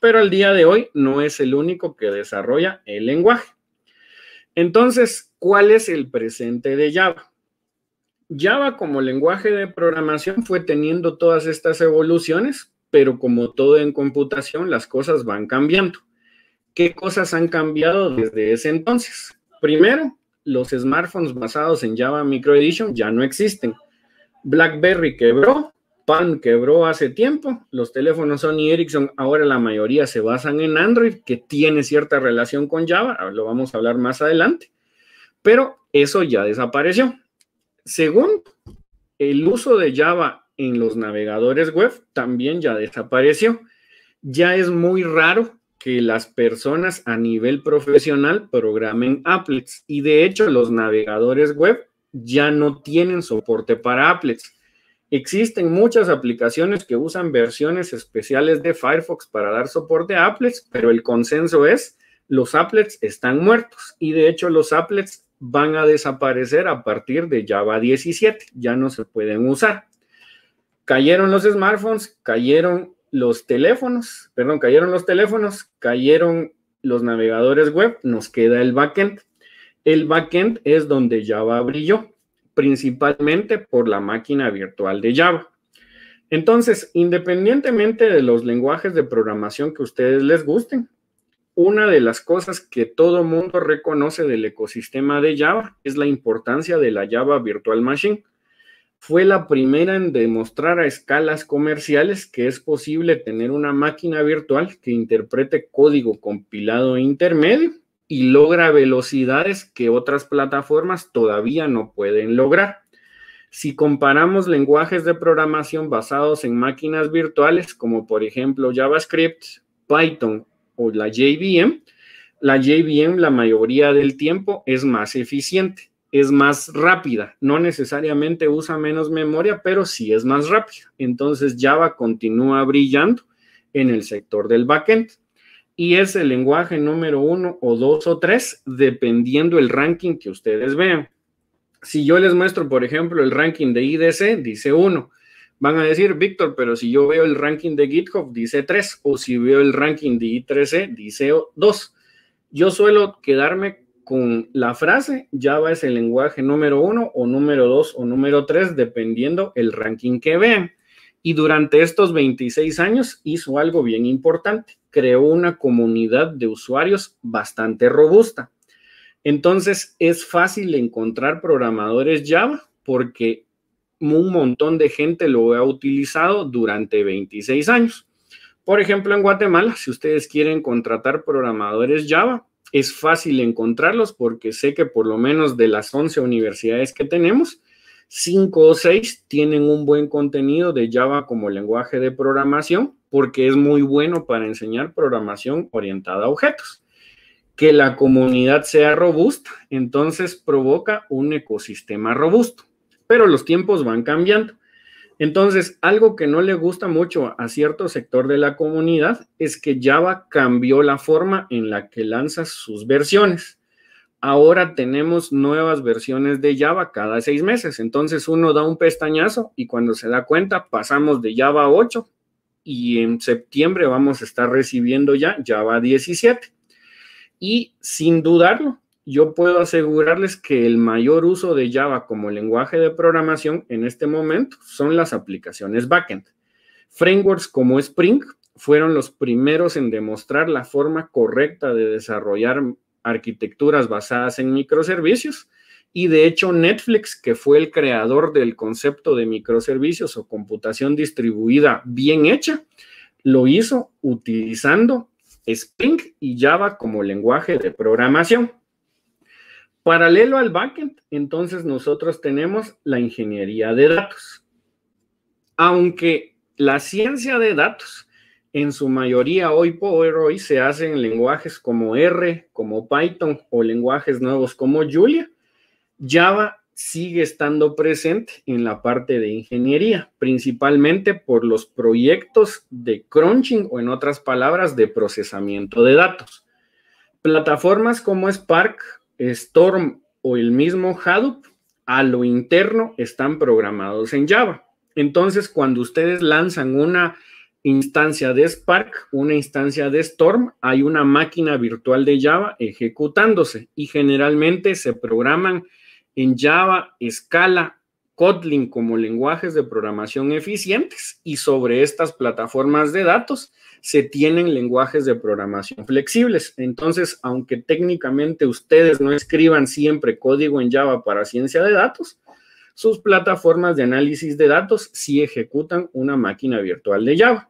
pero al día de hoy no es el único que desarrolla el lenguaje. Entonces, ¿cuál es el presente de Java? Java como lenguaje de programación fue teniendo todas estas evoluciones, pero como todo en computación, las cosas van cambiando. ¿Qué cosas han cambiado desde ese entonces? Primero, los smartphones basados en Java Micro Edition ya no existen. BlackBerry quebró, PAN quebró hace tiempo, los teléfonos Sony Ericsson ahora la mayoría se basan en Android, que tiene cierta relación con Java, ah, lo vamos a hablar más adelante, pero eso ya desapareció. Según el uso de Java en los navegadores web también ya desapareció. Ya es muy raro que las personas a nivel profesional programen applets y de hecho los navegadores web ya no tienen soporte para applets. Existen muchas aplicaciones que usan versiones especiales de Firefox para dar soporte a applets, pero el consenso es los applets están muertos y de hecho los applets van a desaparecer a partir de Java 17, ya no se pueden usar. Cayeron los smartphones, cayeron los teléfonos, perdón, cayeron los teléfonos, cayeron los navegadores web, nos queda el backend. El backend es donde Java brilló principalmente por la máquina virtual de Java. Entonces, independientemente de los lenguajes de programación que ustedes les gusten, una de las cosas que todo mundo reconoce del ecosistema de Java es la importancia de la Java Virtual Machine. Fue la primera en demostrar a escalas comerciales que es posible tener una máquina virtual que interprete código compilado intermedio y logra velocidades que otras plataformas todavía no pueden lograr. Si comparamos lenguajes de programación basados en máquinas virtuales, como por ejemplo JavaScript, Python o la JVM, la JVM la mayoría del tiempo es más eficiente, es más rápida, no necesariamente usa menos memoria, pero sí es más rápida. Entonces Java continúa brillando en el sector del backend y es el lenguaje número uno o dos o tres, dependiendo el ranking que ustedes vean. Si yo les muestro, por ejemplo, el ranking de IDC, dice uno. Van a decir, Víctor, pero si yo veo el ranking de GitHub, dice tres. o si veo el ranking de I3C, dice dos. Yo suelo quedarme con la frase, Java es el lenguaje número uno o número dos o número tres, dependiendo el ranking que vean. Y durante estos 26 años hizo algo bien importante creó una comunidad de usuarios bastante robusta. Entonces es fácil encontrar programadores Java porque un montón de gente lo ha utilizado durante 26 años. Por ejemplo, en Guatemala, si ustedes quieren contratar programadores Java, es fácil encontrarlos porque sé que por lo menos de las 11 universidades que tenemos, Cinco o seis tienen un buen contenido de Java como lenguaje de programación porque es muy bueno para enseñar programación orientada a objetos. Que la comunidad sea robusta, entonces provoca un ecosistema robusto, pero los tiempos van cambiando. Entonces, algo que no le gusta mucho a cierto sector de la comunidad es que Java cambió la forma en la que lanza sus versiones ahora tenemos nuevas versiones de Java cada seis meses. Entonces uno da un pestañazo y cuando se da cuenta pasamos de Java 8 y en septiembre vamos a estar recibiendo ya Java 17. Y sin dudarlo, yo puedo asegurarles que el mayor uso de Java como lenguaje de programación en este momento son las aplicaciones backend. Frameworks como Spring fueron los primeros en demostrar la forma correcta de desarrollar arquitecturas basadas en microservicios. Y de hecho Netflix, que fue el creador del concepto de microservicios o computación distribuida bien hecha, lo hizo utilizando Spring y Java como lenguaje de programación. Paralelo al backend, entonces nosotros tenemos la ingeniería de datos. Aunque la ciencia de datos en su mayoría hoy por hoy se hacen lenguajes como R, como Python o lenguajes nuevos como Julia. Java sigue estando presente en la parte de ingeniería, principalmente por los proyectos de crunching o en otras palabras de procesamiento de datos. Plataformas como Spark, Storm o el mismo Hadoop a lo interno están programados en Java. Entonces, cuando ustedes lanzan una instancia de Spark, una instancia de Storm, hay una máquina virtual de Java ejecutándose y generalmente se programan en Java, Scala, Kotlin como lenguajes de programación eficientes y sobre estas plataformas de datos se tienen lenguajes de programación flexibles. Entonces, aunque técnicamente ustedes no escriban siempre código en Java para ciencia de datos, sus plataformas de análisis de datos sí ejecutan una máquina virtual de Java.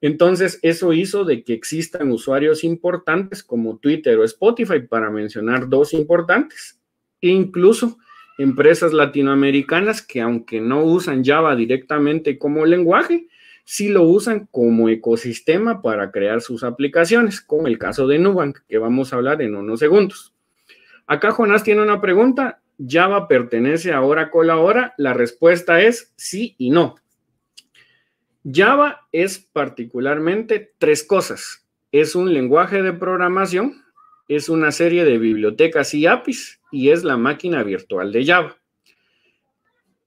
Entonces, eso hizo de que existan usuarios importantes como Twitter o Spotify, para mencionar dos importantes, e incluso empresas latinoamericanas que aunque no usan Java directamente como lenguaje, sí lo usan como ecosistema para crear sus aplicaciones, como el caso de Nubank, que vamos a hablar en unos segundos. Acá Jonás tiene una pregunta, ¿Java pertenece a Oracle ahora? La respuesta es sí y no. Java es particularmente tres cosas. Es un lenguaje de programación, es una serie de bibliotecas y APIs y es la máquina virtual de Java.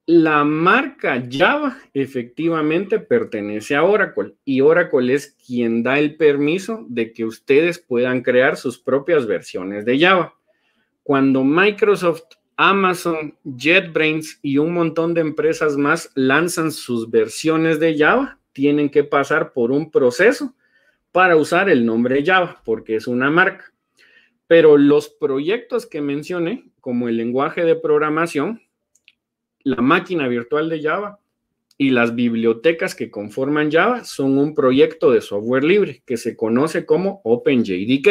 La marca Java efectivamente pertenece a Oracle y Oracle es quien da el permiso de que ustedes puedan crear sus propias versiones de Java. Cuando Microsoft Amazon, JetBrains y un montón de empresas más lanzan sus versiones de Java, tienen que pasar por un proceso para usar el nombre Java, porque es una marca. Pero los proyectos que mencioné, como el lenguaje de programación, la máquina virtual de Java y las bibliotecas que conforman Java, son un proyecto de software libre que se conoce como OpenJDK.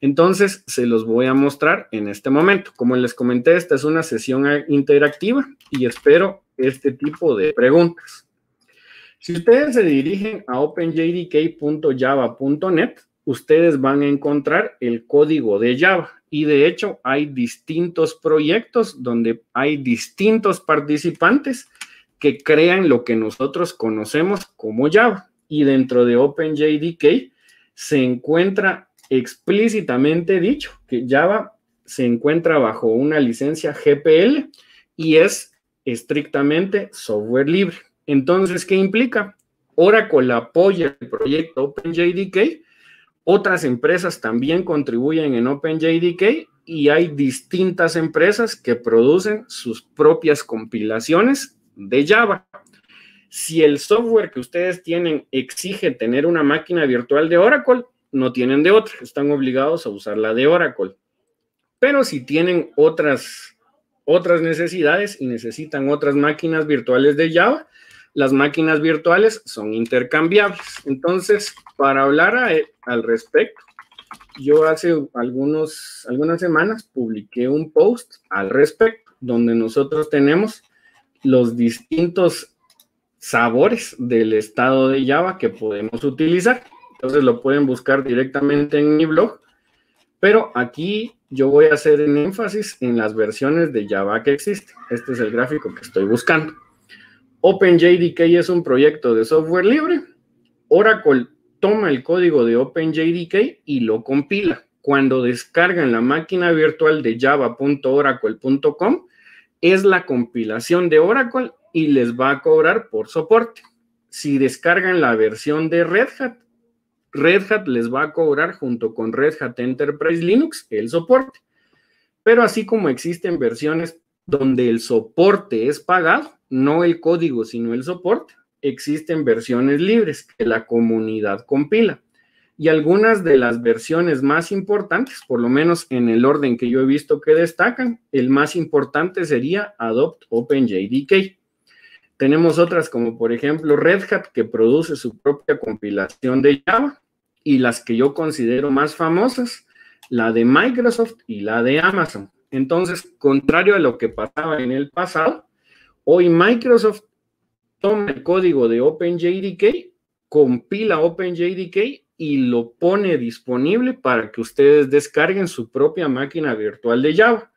Entonces, se los voy a mostrar en este momento. Como les comenté, esta es una sesión interactiva y espero este tipo de preguntas. Si ustedes se dirigen a openjdk.java.net, ustedes van a encontrar el código de Java y de hecho hay distintos proyectos donde hay distintos participantes que crean lo que nosotros conocemos como Java. Y dentro de OpenJDK se encuentra explícitamente dicho que Java se encuentra bajo una licencia GPL y es estrictamente software libre. Entonces, ¿qué implica? Oracle apoya el proyecto OpenJDK, otras empresas también contribuyen en OpenJDK y hay distintas empresas que producen sus propias compilaciones de Java. Si el software que ustedes tienen exige tener una máquina virtual de Oracle, no tienen de otra, están obligados a usar la de Oracle. Pero si tienen otras, otras necesidades y necesitan otras máquinas virtuales de Java, las máquinas virtuales son intercambiables. Entonces, para hablar e, al respecto, yo hace algunos, algunas semanas publiqué un post al respecto, donde nosotros tenemos los distintos sabores del estado de Java que podemos utilizar. Entonces lo pueden buscar directamente en mi blog. Pero aquí yo voy a hacer un énfasis en las versiones de Java que existen. Este es el gráfico que estoy buscando. OpenJDK es un proyecto de software libre. Oracle toma el código de OpenJDK y lo compila. Cuando descargan la máquina virtual de java.oracle.com, es la compilación de Oracle y les va a cobrar por soporte. Si descargan la versión de Red Hat, Red Hat les va a cobrar junto con Red Hat Enterprise Linux el soporte. Pero así como existen versiones donde el soporte es pagado, no el código, sino el soporte, existen versiones libres que la comunidad compila. Y algunas de las versiones más importantes, por lo menos en el orden que yo he visto que destacan, el más importante sería Adopt OpenJDK. Tenemos otras como por ejemplo Red Hat que produce su propia compilación de Java y las que yo considero más famosas, la de Microsoft y la de Amazon. Entonces, contrario a lo que pasaba en el pasado, hoy Microsoft toma el código de OpenJDK, compila OpenJDK y lo pone disponible para que ustedes descarguen su propia máquina virtual de Java.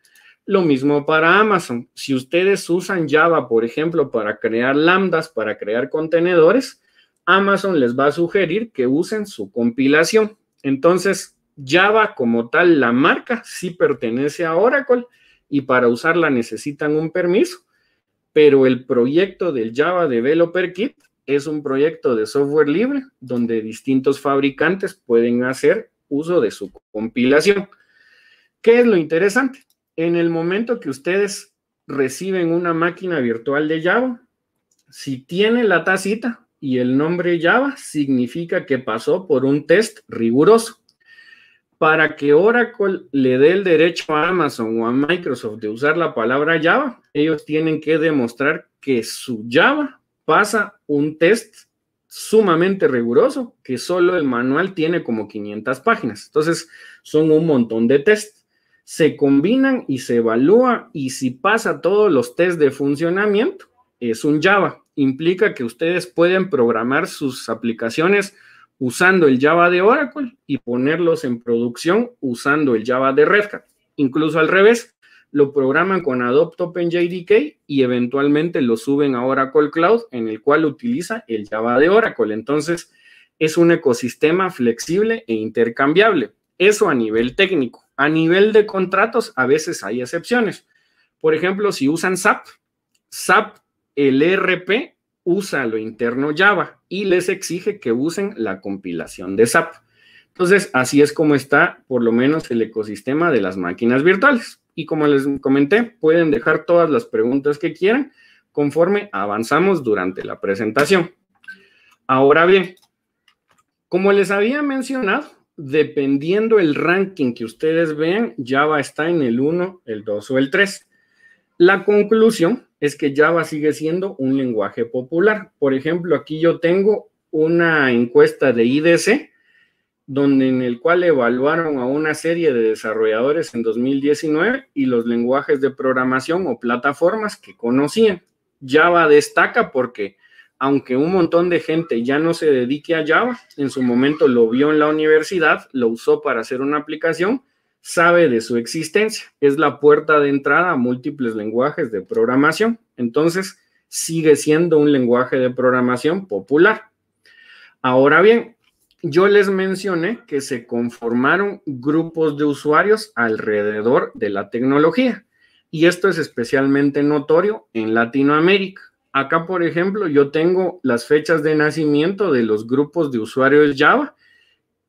Lo mismo para Amazon. Si ustedes usan Java, por ejemplo, para crear lambdas, para crear contenedores, Amazon les va a sugerir que usen su compilación. Entonces, Java como tal, la marca, sí pertenece a Oracle y para usarla necesitan un permiso, pero el proyecto del Java Developer Kit es un proyecto de software libre donde distintos fabricantes pueden hacer uso de su compilación. ¿Qué es lo interesante? En el momento que ustedes reciben una máquina virtual de Java, si tiene la tacita, y el nombre Java significa que pasó por un test riguroso. Para que Oracle le dé el derecho a Amazon o a Microsoft de usar la palabra Java, ellos tienen que demostrar que su Java pasa un test sumamente riguroso, que solo el manual tiene como 500 páginas. Entonces, son un montón de test. Se combinan y se evalúa y si pasa todos los test de funcionamiento, es un Java. Implica que ustedes pueden programar sus aplicaciones usando el Java de Oracle y ponerlos en producción usando el Java de Red Hat. Incluso al revés, lo programan con Adopt OpenJDK y eventualmente lo suben a Oracle Cloud, en el cual utiliza el Java de Oracle. Entonces, es un ecosistema flexible e intercambiable. Eso a nivel técnico. A nivel de contratos, a veces hay excepciones. Por ejemplo, si usan SAP, SAP el e RP usa lo interno Java y les exige que usen la compilación de SAP. Entonces, así es como está por lo menos el ecosistema de las máquinas virtuales. Y como les comenté, pueden dejar todas las preguntas que quieran conforme avanzamos durante la presentación. Ahora bien, como les había mencionado, dependiendo el ranking que ustedes vean, Java está en el 1, el 2 o el 3. La conclusión es que Java sigue siendo un lenguaje popular. Por ejemplo, aquí yo tengo una encuesta de IDC, donde en el cual evaluaron a una serie de desarrolladores en 2019 y los lenguajes de programación o plataformas que conocían. Java destaca porque aunque un montón de gente ya no se dedique a Java, en su momento lo vio en la universidad, lo usó para hacer una aplicación sabe de su existencia. Es la puerta de entrada a múltiples lenguajes de programación. Entonces, sigue siendo un lenguaje de programación popular. Ahora bien, yo les mencioné que se conformaron grupos de usuarios alrededor de la tecnología. Y esto es especialmente notorio en Latinoamérica. Acá, por ejemplo, yo tengo las fechas de nacimiento de los grupos de usuarios Java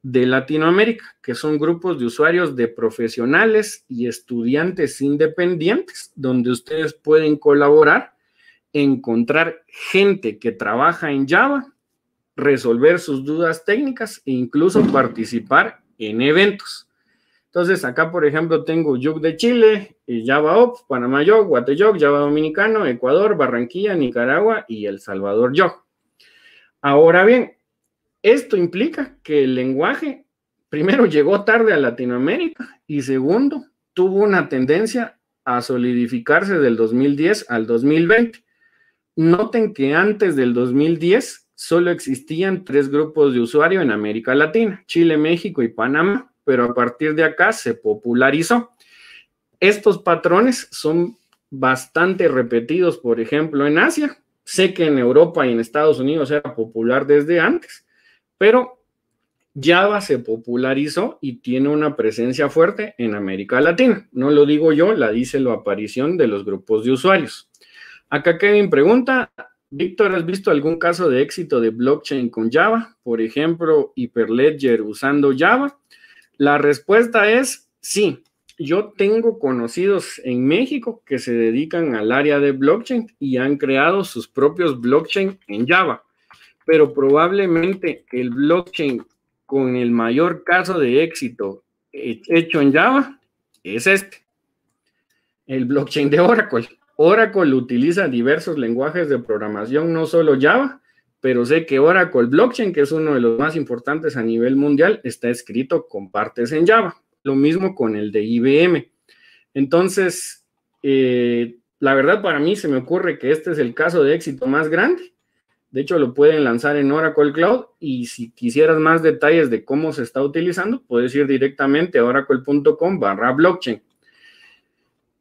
de Latinoamérica, que son grupos de usuarios de profesionales y estudiantes independientes, donde ustedes pueden colaborar, encontrar gente que trabaja en Java, resolver sus dudas técnicas e incluso participar en eventos. Entonces, acá, por ejemplo, tengo Yuk de Chile, eh, Java Op, Panamá Yog, Guateyog, Java Dominicano, Ecuador, Barranquilla, Nicaragua y El Salvador Yog. Ahora bien, esto implica que el lenguaje, primero, llegó tarde a Latinoamérica y segundo, tuvo una tendencia a solidificarse del 2010 al 2020. Noten que antes del 2010 solo existían tres grupos de usuario en América Latina, Chile, México y Panamá, pero a partir de acá se popularizó. Estos patrones son bastante repetidos, por ejemplo, en Asia. Sé que en Europa y en Estados Unidos era popular desde antes, pero Java se popularizó y tiene una presencia fuerte en América Latina. No lo digo yo, la dice la aparición de los grupos de usuarios. Acá Kevin pregunta, Víctor, ¿has visto algún caso de éxito de blockchain con Java? Por ejemplo, Hyperledger usando Java. La respuesta es sí. Yo tengo conocidos en México que se dedican al área de blockchain y han creado sus propios blockchain en Java pero probablemente el blockchain con el mayor caso de éxito hecho en Java es este, el blockchain de Oracle. Oracle utiliza diversos lenguajes de programación, no solo Java, pero sé que Oracle Blockchain, que es uno de los más importantes a nivel mundial, está escrito con partes en Java. Lo mismo con el de IBM. Entonces, eh, la verdad para mí se me ocurre que este es el caso de éxito más grande de hecho, lo pueden lanzar en Oracle Cloud y si quisieras más detalles de cómo se está utilizando, puedes ir directamente a oracle.com barra blockchain.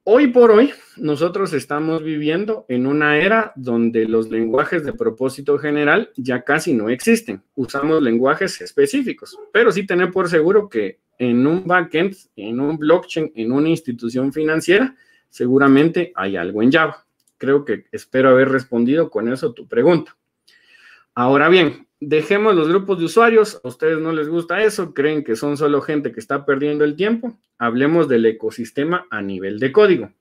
Hoy por hoy, nosotros estamos viviendo en una era donde los lenguajes de propósito general ya casi no existen. Usamos lenguajes específicos, pero sí tener por seguro que en un backend, en un blockchain, en una institución financiera, seguramente hay algo en Java. Creo que espero haber respondido con eso tu pregunta. Ahora bien, dejemos los grupos de usuarios, a ustedes no les gusta eso, creen que son solo gente que está perdiendo el tiempo, hablemos del ecosistema a nivel de código.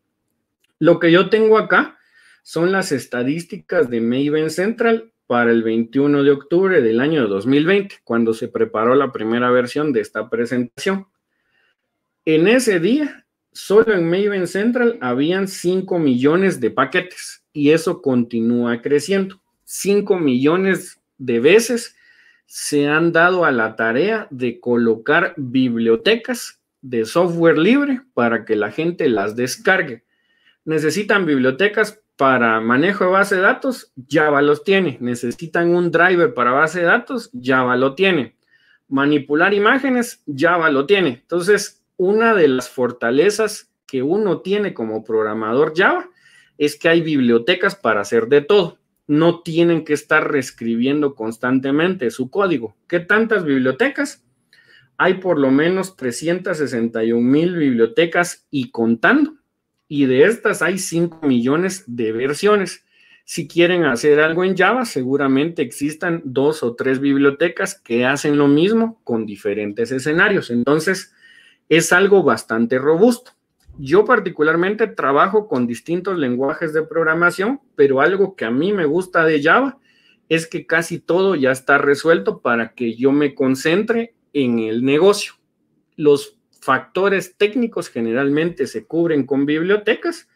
Lo que yo tengo acá son las estadísticas de Maven Central para el 21 de octubre del año 2020, cuando se preparó la primera versión de esta presentación. En ese día, solo en Maven Central habían 5 millones de paquetes y eso continúa creciendo. 5 millones de veces se han dado a la tarea de colocar bibliotecas de software libre para que la gente las descargue. Necesitan bibliotecas para manejo de base de datos, Java los tiene. Necesitan un driver para base de datos, Java lo tiene. Manipular imágenes, Java lo tiene. Entonces, una de las fortalezas que uno tiene como programador Java es que hay bibliotecas para hacer de todo no tienen que estar reescribiendo constantemente su código. ¿Qué tantas bibliotecas? Hay por lo menos 361 mil bibliotecas y contando. Y de estas hay 5 millones de versiones. Si quieren hacer algo en Java, seguramente existan dos o tres bibliotecas que hacen lo mismo con diferentes escenarios. Entonces, es algo bastante robusto. Yo particularmente trabajo con distintos lenguajes de programación, pero algo que a mí me gusta de Java es que casi todo ya está resuelto para que yo me concentre en el negocio. Los factores técnicos generalmente se cubren con bibliotecas.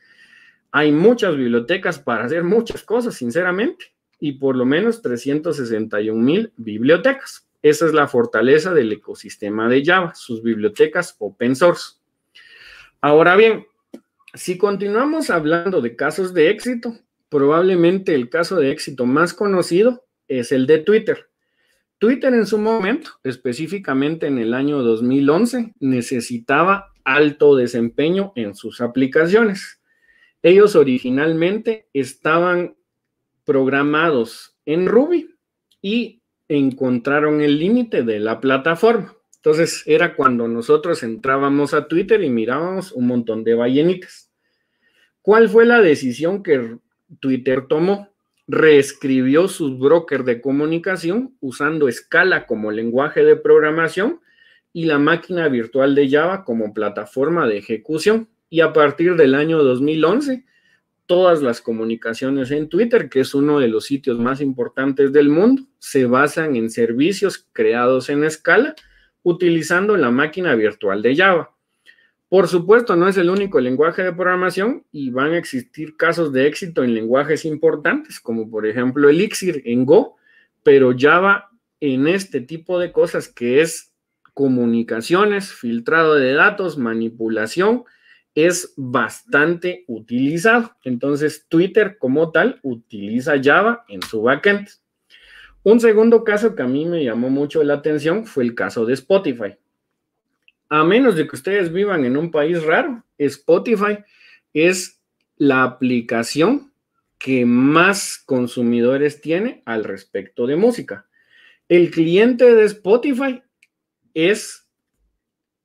Hay muchas bibliotecas para hacer muchas cosas, sinceramente, y por lo menos 361 mil bibliotecas. Esa es la fortaleza del ecosistema de Java, sus bibliotecas open source. Ahora bien, si continuamos hablando de casos de éxito, probablemente el caso de éxito más conocido es el de Twitter. Twitter en su momento, específicamente en el año 2011, necesitaba alto desempeño en sus aplicaciones. Ellos originalmente estaban programados en Ruby y encontraron el límite de la plataforma. Entonces era cuando nosotros entrábamos a Twitter y mirábamos un montón de ballenitas. ¿Cuál fue la decisión que Twitter tomó? Reescribió sus brokers de comunicación usando Scala como lenguaje de programación y la máquina virtual de Java como plataforma de ejecución. Y a partir del año 2011, todas las comunicaciones en Twitter, que es uno de los sitios más importantes del mundo, se basan en servicios creados en Scala utilizando la máquina virtual de Java. Por supuesto, no es el único lenguaje de programación y van a existir casos de éxito en lenguajes importantes, como por ejemplo Elixir en Go, pero Java en este tipo de cosas que es comunicaciones, filtrado de datos, manipulación, es bastante utilizado. Entonces, Twitter como tal utiliza Java en su backend. Un segundo caso que a mí me llamó mucho la atención fue el caso de Spotify. A menos de que ustedes vivan en un país raro, Spotify es la aplicación que más consumidores tiene al respecto de música. El cliente de Spotify es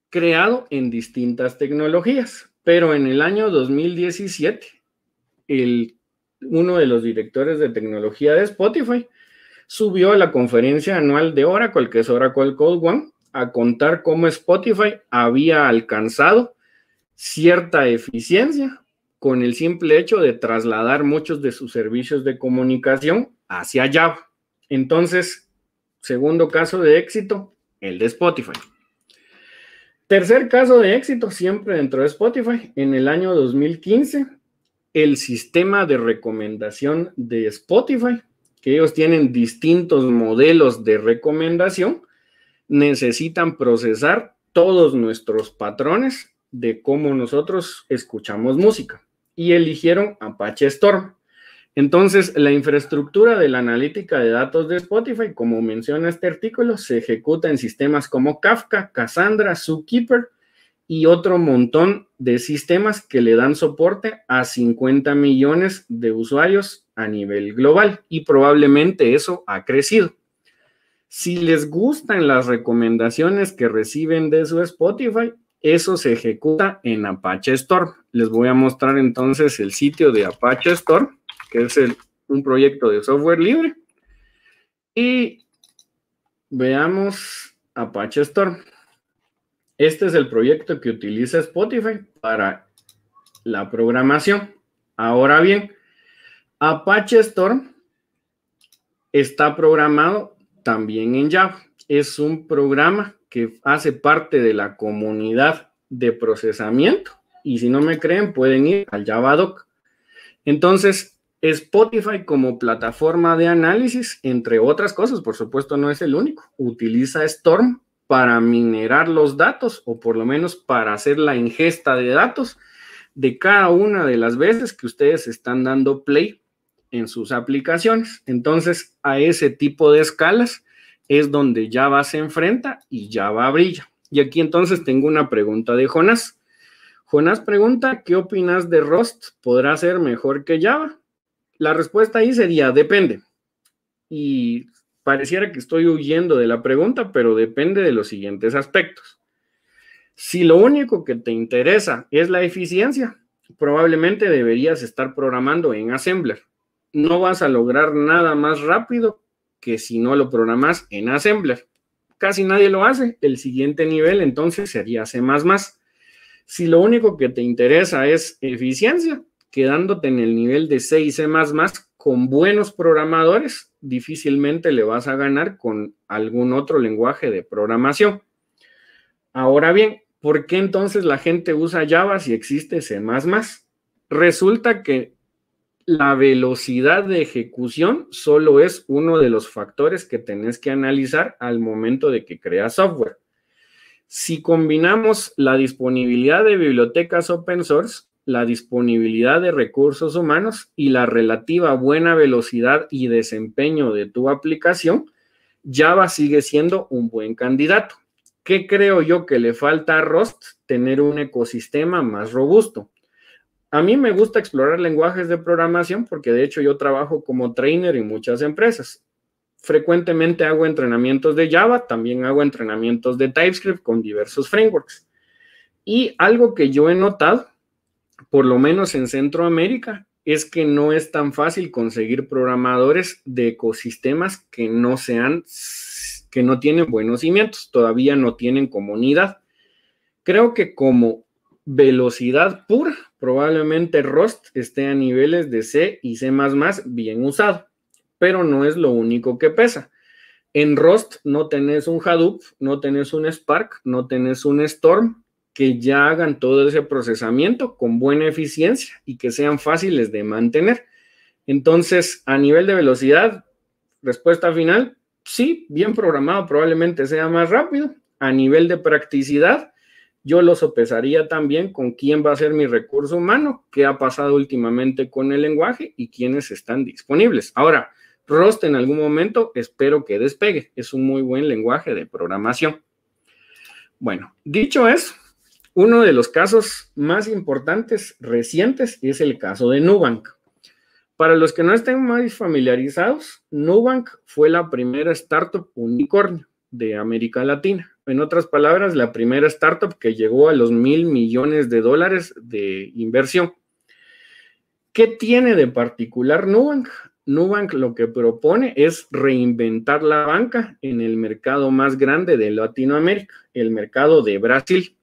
creado en distintas tecnologías, pero en el año 2017, uno de los directores de tecnología de Spotify subió a la conferencia anual de Oracle, que es Oracle Code One, a contar cómo Spotify había alcanzado cierta eficiencia con el simple hecho de trasladar muchos de sus servicios de comunicación hacia Java. Entonces, segundo caso de éxito, el de Spotify. Tercer caso de éxito, siempre dentro de Spotify, en el año 2015, el sistema de recomendación de Spotify ellos tienen distintos modelos de recomendación, necesitan procesar todos nuestros patrones de cómo nosotros escuchamos música y eligieron Apache Storm. Entonces, la infraestructura de la analítica de datos de Spotify, como menciona este artículo, se ejecuta en sistemas como Kafka, Cassandra, Zookeeper, y otro montón de sistemas que le dan soporte a 50 millones de usuarios a nivel global y probablemente eso ha crecido. Si les gustan las recomendaciones que reciben de su Spotify, eso se ejecuta en Apache Store. Les voy a mostrar entonces el sitio de Apache Store, que es un proyecto de software libre. Y veamos Apache Store. Este es el proyecto que utiliza Spotify para la programación. Ahora bien, Apache Storm está programado también en Java. Es un programa que hace parte de la comunidad de procesamiento. Y si no me creen, pueden ir al JavaDoc. Entonces, Spotify como plataforma de análisis, entre otras cosas, por supuesto no es el único, utiliza Storm para minerar los datos o por lo menos para hacer la ingesta de datos de cada una de las veces que ustedes están dando play en sus aplicaciones. Entonces, a ese tipo de escalas es donde Java se enfrenta y Java brilla. Y aquí entonces tengo una pregunta de Jonás. Jonás pregunta, ¿qué opinas de Rust? ¿Podrá ser mejor que Java? La respuesta ahí sería, depende. Y Pareciera que estoy huyendo de la pregunta, pero depende de los siguientes aspectos. Si lo único que te interesa es la eficiencia, probablemente deberías estar programando en Assembler. No vas a lograr nada más rápido que si no lo programas en Assembler. Casi nadie lo hace. El siguiente nivel entonces sería C++. Si lo único que te interesa es eficiencia, quedándote en el nivel de C y C con buenos programadores, difícilmente le vas a ganar con algún otro lenguaje de programación. Ahora bien, ¿por qué entonces la gente usa Java si existe C? E Resulta que la velocidad de ejecución solo es uno de los factores que tenés que analizar al momento de que creas software. Si combinamos la disponibilidad de bibliotecas open source la disponibilidad de recursos humanos y la relativa buena velocidad y desempeño de tu aplicación, Java sigue siendo un buen candidato. ¿Qué creo yo que le falta a Rust? Tener un ecosistema más robusto. A mí me gusta explorar lenguajes de programación porque de hecho yo trabajo como trainer en muchas empresas. Frecuentemente hago entrenamientos de Java, también hago entrenamientos de TypeScript con diversos frameworks. Y algo que yo he notado por lo menos en Centroamérica, es que no es tan fácil conseguir programadores de ecosistemas que no sean, que no tienen buenos cimientos, todavía no tienen comunidad. Creo que como velocidad pura, probablemente Rust esté a niveles de C y C bien usado, pero no es lo único que pesa. En Rust no tenés un Hadoop, no tenés un Spark, no tenés un Storm, que ya hagan todo ese procesamiento con buena eficiencia y que sean fáciles de mantener. Entonces, a nivel de velocidad, respuesta final, sí, bien programado probablemente sea más rápido. A nivel de practicidad, yo lo sopesaría también con quién va a ser mi recurso humano, qué ha pasado últimamente con el lenguaje y quiénes están disponibles. Ahora, Rust en algún momento espero que despegue. Es un muy buen lenguaje de programación. Bueno, dicho eso, uno de los casos más importantes recientes es el caso de Nubank. Para los que no estén más familiarizados, Nubank fue la primera startup unicornio de América Latina. En otras palabras, la primera startup que llegó a los mil millones de dólares de inversión. ¿Qué tiene de particular Nubank? Nubank lo que propone es reinventar la banca en el mercado más grande de Latinoamérica, el mercado de Brasil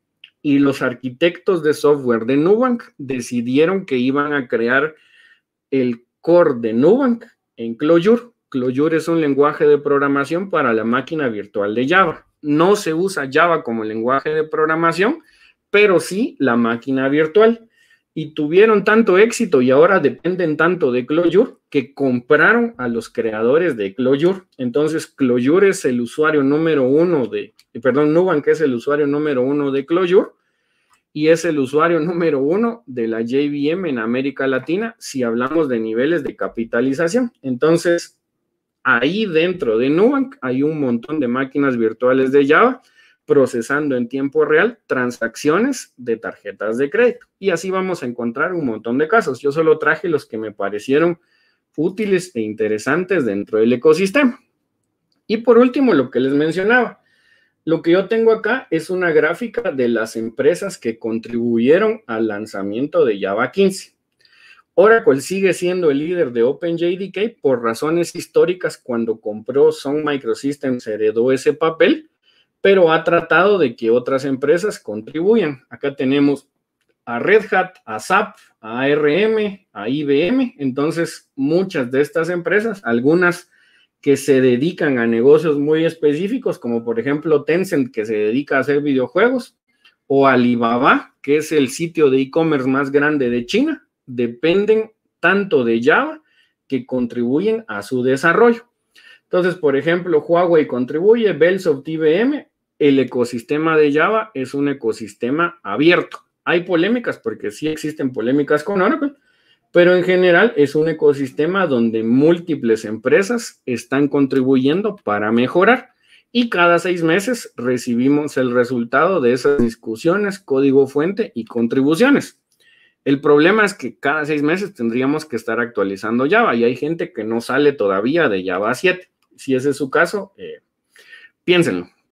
y los arquitectos de software de Nubank decidieron que iban a crear el core de Nubank en Clojure. Clojure es un lenguaje de programación para la máquina virtual de Java. No se usa Java como lenguaje de programación, pero sí la máquina virtual y tuvieron tanto éxito y ahora dependen tanto de Clojure que compraron a los creadores de Clojure. Entonces, Clojure es el usuario número uno de, perdón, Nubank es el usuario número uno de Clojure y es el usuario número uno de la JVM en América Latina si hablamos de niveles de capitalización. Entonces, ahí dentro de Nubank hay un montón de máquinas virtuales de Java procesando en tiempo real transacciones de tarjetas de crédito. Y así vamos a encontrar un montón de casos. Yo solo traje los que me parecieron útiles e interesantes dentro del ecosistema. Y por último, lo que les mencionaba, lo que yo tengo acá es una gráfica de las empresas que contribuyeron al lanzamiento de Java 15. Oracle sigue siendo el líder de OpenJDK por razones históricas cuando compró Sun Microsystems, heredó ese papel pero ha tratado de que otras empresas contribuyan. Acá tenemos a Red Hat, a SAP, a ARM, a IBM. Entonces, muchas de estas empresas, algunas que se dedican a negocios muy específicos, como por ejemplo Tencent, que se dedica a hacer videojuegos, o Alibaba, que es el sitio de e-commerce más grande de China, dependen tanto de Java que contribuyen a su desarrollo. Entonces, por ejemplo, Huawei contribuye, Bellsoft IBM, el ecosistema de Java es un ecosistema abierto. Hay polémicas, porque sí existen polémicas con Oracle, pero en general es un ecosistema donde múltiples empresas están contribuyendo para mejorar y cada seis meses recibimos el resultado de esas discusiones, código fuente y contribuciones. El problema es que cada seis meses tendríamos que estar actualizando Java y hay gente que no sale todavía de Java 7. Si ese es su caso, eh, piénsenlo.